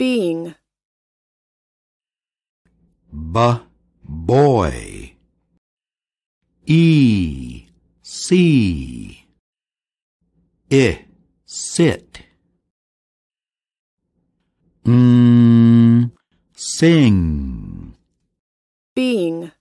being. B boy. E see. I sit. Mm, sing. Being.